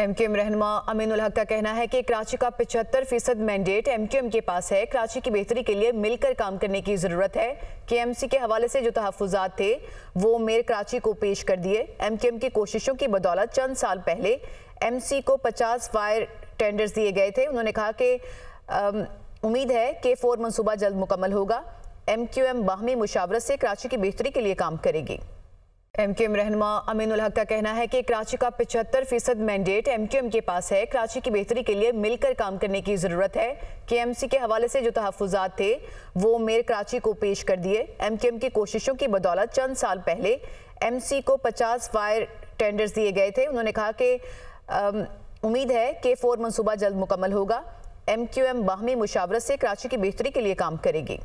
M Q M रहनमा अमीनुल हक का कहना है कि कराची का 75 फीसद मैंडेट एम क्यू एम के पास है कराची की बेहतरी के लिए मिलकर काम करने की ज़रूरत है के एम सी के हवाले से जो तहफात थे वो मेयर कराची को पेश कर दिए एम क्यू एम की कोशिशों की बदौलत चंद साल पहले एम सी को 50 फायर टेंडर्स दिए गए थे उन्होंने कहा कि उम्मीद है कि फोर मनसूबा जल्द मुकम्मल होगा एम क्यू एम बाहमी मुशावरत से कराची की बेहतरी के लिए काम करेगी एम के एम रहनमा अमीनुल हक का कहना है कि कराची का 75 फीसद मैंडेट एम क्यू एम के पास है कराची की बेहतरी के लिए मिलकर काम करने की ज़रूरत है के एम सी के हवाले से जो तहफात थे वो मेयर कराची को पेश कर दिए एम क्यू एम की कोशिशों की बदौलत चंद साल पहले एम सी को 50 फायर टेंडर्स दिए गए थे उन्होंने कहा कि उम्मीद है कि फोर मनसूबा जल्द मुकम्मल होगा एम क्यू एम बाहमी मुशावरत से कराची की बेहतरी के लिए काम करेगी